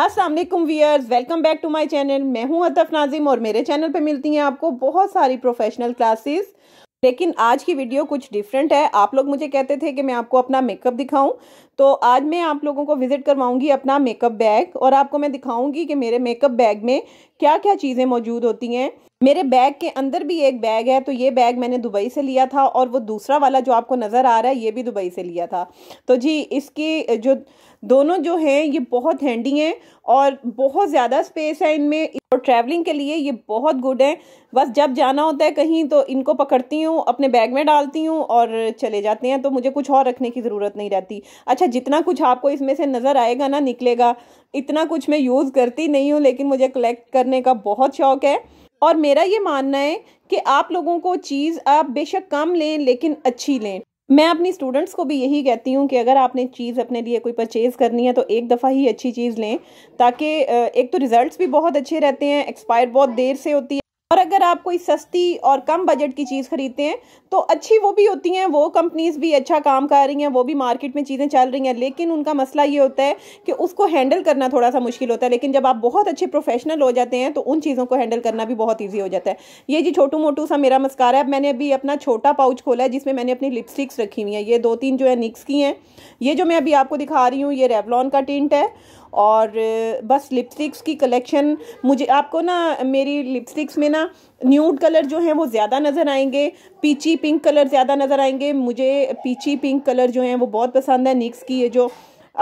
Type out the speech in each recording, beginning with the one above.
अस्सलाम वालेकुम welcome back to my channel मैं हूं अतफ नाजिम और मेरे चैनल पे मिलती हैं आपको बहुत सारी प्रोफेशनल क्लासेस लेकिन आज की वीडियो कुछ डिफरेंट है आप लोग मुझे कहते थे कि मैं आपको अपना मेकअप दिखाऊं तो आज मैं आप लोगों को विज़िट करवाऊंगी अपना मेकअप बैग और आपको मैं दिखाऊंगी कि मेरे मेकअप बैग में क्या क्या चीज़ें मौजूद होती हैं मेरे बैग के अंदर भी एक बैग है तो ये बैग मैंने दुबई से लिया था और वो दूसरा वाला जो आपको नज़र आ रहा है ये भी दुबई से लिया था तो जी इसकी जो दोनों जो हैं ये बहुत हैंडी हैं और बहुत ज़्यादा स्पेस है इनमें और ट्रैवलिंग के लिए ये बहुत गुड है बस जब जाना होता है कहीं तो इनको पकड़ती हूँ अपने बैग में डालती हूँ और चले जाते हैं तो मुझे कुछ और रखने की ज़रूरत नहीं रहती अच्छा जितना कुछ आपको इसमें से नज़र आएगा ना निकलेगा इतना कुछ मैं यूज़ करती नहीं हूँ लेकिन मुझे कलेक्ट करने का बहुत शौक़ है और मेरा ये मानना है कि आप लोगों को चीज़ आप बेशक कम लें लेकिन अच्छी लें मैं अपनी स्टूडेंट्स को भी यही कहती हूँ कि अगर आपने चीज़ अपने लिए कोई परचेज़ करनी है तो एक दफ़ा ही अच्छी चीज़ लें ताकि एक तो रिज़ल्ट भी बहुत अच्छे रहते हैं एक्सपायर बहुत देर से होती है और अगर आप कोई सस्ती और कम बजट की चीज़ ख़रीदते हैं तो अच्छी वो भी होती हैं वो कंपनीज़ भी अच्छा काम कर रही हैं वो भी मार्केट में चीज़ें चल रही हैं लेकिन उनका मसला ये होता है कि उसको हैंडल करना थोड़ा सा मुश्किल होता है लेकिन जब आप बहुत अच्छे प्रोफेशनल हो जाते हैं तो उन चीज़ों को हैंडल करना भी बहुत ईजी हो जाता है ये जी छोटू मोटू सा मेरा मस्कार है अब मैंने अभी अपना छोटा पाउच खोला है जिसमें मैंने अपनी लिपस्टिक्स रखी हुई हैं ये दो तीन जो है निक्स की हैं ये जो मैं अभी आपको दिखा रही हूँ ये रेवलॉन का टिंट है और बस लिपस्टिक्स की कलेक्शन मुझे आपको ना मेरी लिपस्टिक्स में ना ना न्यूड कलर जो है वो ज़्यादा नज़र आएंगे पीची पिंक कलर ज़्यादा नज़र आएंगे मुझे पीची पिंक कलर जो है वो बहुत पसंद है निक्स की ये जो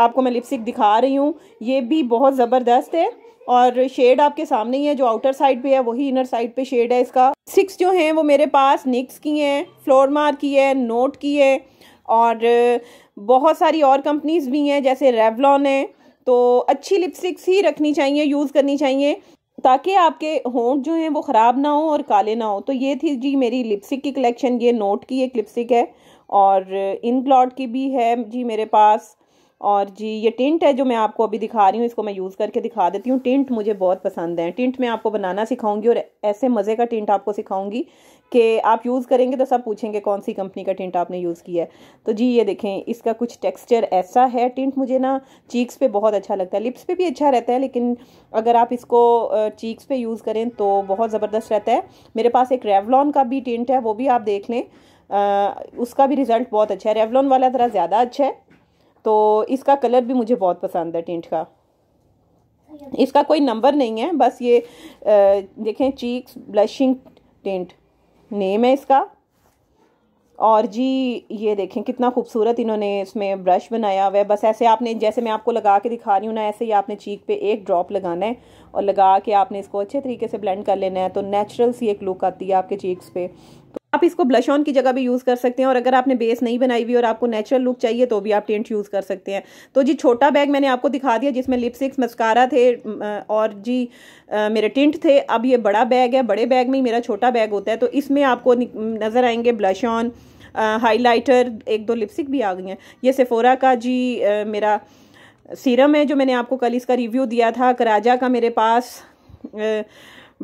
आपको मैं लिपस्टिक दिखा रही हूँ ये भी बहुत ज़बरदस्त है और शेड आपके सामने ही है जो आउटर साइड पे है वही इनर साइड पे शेड है इसका सिक्स जो हैं वो मेरे पास निक्स की हैं फ्लोरमार की है नोट की है और बहुत सारी और कंपनीज भी हैं जैसे रेवलॉन है तो अच्छी लिपस्टिक्स ही रखनी चाहिए यूज़ करनी चाहिए ताकि आपके होंठ जो हैं वो ख़राब ना हो और काले ना हो तो ये थी जी मेरी लिपस्टिक की कलेक्शन ये नोट की एक लिपस्टिक है और इन ब्लॉट की भी है जी मेरे पास और जी ये टिंट है जो मैं आपको अभी दिखा रही हूँ इसको मैं यूज़ करके दिखा देती हूँ टिंट मुझे बहुत पसंद है टिंट मैं आपको बनाना सिखाऊंगी और ऐसे मज़े का टिंट आपको सिखाऊंगी कि आप यूज़ करेंगे तो सब पूछेंगे कौन सी कंपनी का टिंट आपने यूज़ किया है तो जी ये देखें इसका कुछ टेक्स्चर ऐसा है टिंट मुझे ना चीक्स पर बहुत अच्छा लगता है लिप्स पर भी अच्छा रहता है लेकिन अगर आप इसको चीक्स पे यूज़ करें तो बहुत ज़बरदस्त रहता है मेरे पास एक रेवलॉन का भी टिंट है वो भी आप देख लें उसका भी रिज़ल्ट बहुत अच्छा है रेवलॉन वाला ज़रा ज़्यादा अच्छा है तो इसका कलर भी मुझे बहुत पसंद है टेंट का इसका कोई नंबर नहीं है बस ये देखें चीक्स ब्लशिंग टेंट नेम है इसका और जी ये देखें कितना खूबसूरत इन्होंने इसमें ब्रश बनाया हुआ है बस ऐसे आपने जैसे मैं आपको लगा के दिखा रही हूँ ना ऐसे ही आपने चीक पे एक ड्रॉप लगाना है और लगा के आपने इसको अच्छे तरीके से ब्लेंड कर लेना है तो नेचुरल सी एक लुक आती है आपके चीक्स पे आप इसको ब्लश ऑन की जगह भी यूज़ कर सकते हैं और अगर आपने बेस नहीं बनाई हुई और आपको नेचुरल लुक चाहिए तो भी आप टेंट यूज़ कर सकते हैं तो जी छोटा बैग मैंने आपको दिखा दिया जिसमें लिपस्टिक्स मस्कारा थे और जी मेरे टेंट थे अब ये बड़ा बैग है बड़े बैग में ही मेरा छोटा बैग होता है तो इसमें आपको नज़र आएंगे ब्लश ऑन हाईलाइटर एक दो लिपस्टिक भी आ गई हैं ये सेफोरा का जी आ, मेरा सीरम है जो मैंने आपको कल इसका रिव्यू दिया था कराजा का मेरे पास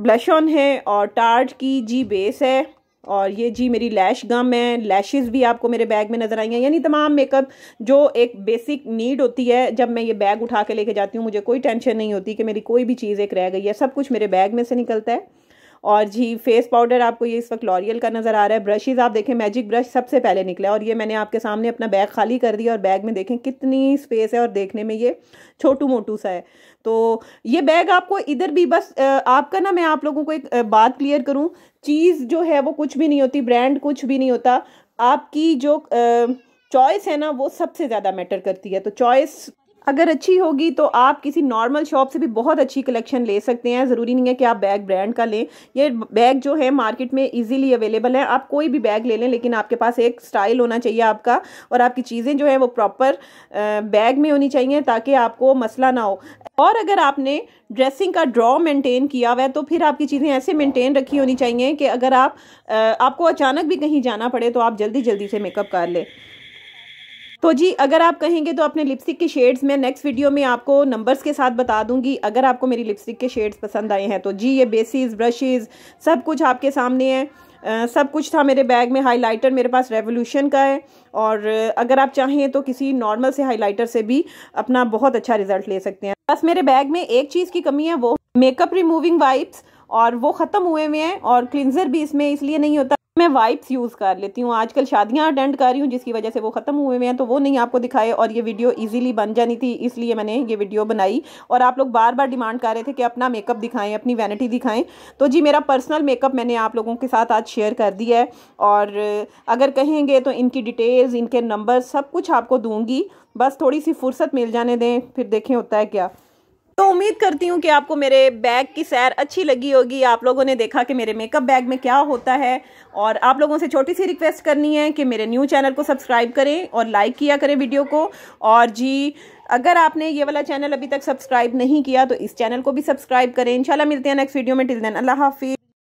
ब्लश ऑन है और टार्ट की जी बेस है और ये जी मेरी लैश गम है लैशेस भी आपको मेरे बैग में नज़र आई हैं यानी तमाम मेकअप जो एक बेसिक नीड होती है जब मैं ये बैग उठा के लेके जाती हूँ मुझे कोई टेंशन नहीं होती कि मेरी कोई भी चीज़ एक रह गई है सब कुछ मेरे बैग में से निकलता है और जी फेस पाउडर आपको ये इस वक्त लॉरियल का नज़र आ रहा है ब्रशेज़ आप देखें मैजिक ब्रश सबसे पहले निकला और ये मैंने आपके सामने अपना बैग खाली कर दिया और बैग में देखें कितनी स्पेस है और देखने में ये छोटू मोटू सा है तो ये बैग आपको इधर भी बस आपका ना मैं आप लोगों को एक बात क्लियर करूँ चीज़ जो है वो कुछ भी नहीं होती ब्रांड कुछ भी नहीं होता आपकी जो चॉइस है ना वो सबसे ज़्यादा मैटर करती है तो चॉइस अगर अच्छी होगी तो आप किसी नॉर्मल शॉप से भी बहुत अच्छी कलेक्शन ले सकते हैं ज़रूरी नहीं है कि आप बैग ब्रांड का लें ये बैग जो है मार्केट में इजीली अवेलेबल है आप कोई भी बैग ले लें लेकिन आपके पास एक स्टाइल होना चाहिए आपका और आपकी चीज़ें जो है वो प्रॉपर बैग में होनी चाहिए ताकि आपको मसला ना हो और अगर आपने ड्रेसिंग का ड्रॉ मेंटेन किया हुआ है तो फिर आपकी चीज़ें ऐसे मेंटेन रखी होनी चाहिए कि अगर आप आपको अचानक भी कहीं जाना पड़े तो आप जल्दी जल्दी से मेकअप कर लें तो जी अगर आप कहेंगे तो अपने लिपस्टिक के शेड्स मैं नेक्स्ट वीडियो में आपको नंबर्स के साथ बता दूंगी अगर आपको मेरी लिपस्टिक के शेड्स पसंद आए हैं तो जी ये बेसिस ब्रशेज़ सब कुछ आपके सामने है आ, सब कुछ था मेरे बैग में हाइलाइटर मेरे पास रेवोल्यूशन का है और अगर आप चाहें तो किसी नॉर्मल से हाइलाइटर से भी अपना बहुत अच्छा रिजल्ट ले सकते हैं बस मेरे बैग में एक चीज़ की कमी है वो मेकअप रिमूविंग वाइप्स और वो ख़त्म हुए हुए हैं और क्लिनजर भी इसमें इसलिए नहीं होता मैं वाइप्स यूज़ कर लेती हूँ आजकल शादियाँ अटेंड कर रही हूँ जिसकी वजह से वो ख़त्म हुए हुए हैं तो वो नहीं आपको दिखाए और ये वीडियो इजीली बन जानी थी इसलिए मैंने ये वीडियो बनाई और आप लोग बार बार डिमांड कर रहे थे कि अपना मेकअप दिखाएं अपनी वैनिटी दिखाएं तो जी मेरा पर्सनल मेकअप मैंने आप लोगों के साथ आज शेयर कर दिया है और अगर कहेंगे तो इनकी डिटेल्स इनके नंबर सब कुछ आपको दूँगी बस थोड़ी सी फुर्सत मिल जाने दें फिर देखें होता है क्या तो उम्मीद करती हूँ कि आपको मेरे बैग की सैर अच्छी लगी होगी आप लोगों ने देखा कि मेरे मेकअप बैग में क्या होता है और आप लोगों से छोटी सी रिक्वेस्ट करनी है कि मेरे न्यू चैनल को सब्सक्राइब करें और लाइक किया करें वीडियो को और जी अगर आपने ये वाला चैनल अभी तक सब्सक्राइब नहीं किया तो इस चैनल को भी सब्सक्राइब करें इंशाल्लाह मिलते हैं नेक्स्ट वीडियो में टिल देन अल्लाह हाफिज़